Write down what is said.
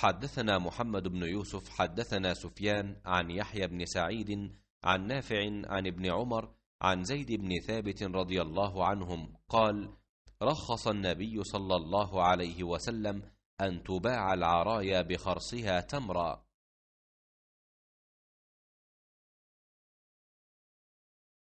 حدثنا محمد بن يوسف حدثنا سفيان عن يحيى بن سعيد عن نافع عن ابن عمر عن زيد بن ثابت رضي الله عنهم قال رخص النبي صلى الله عليه وسلم أن تباع العرايا بخرصها تمرًا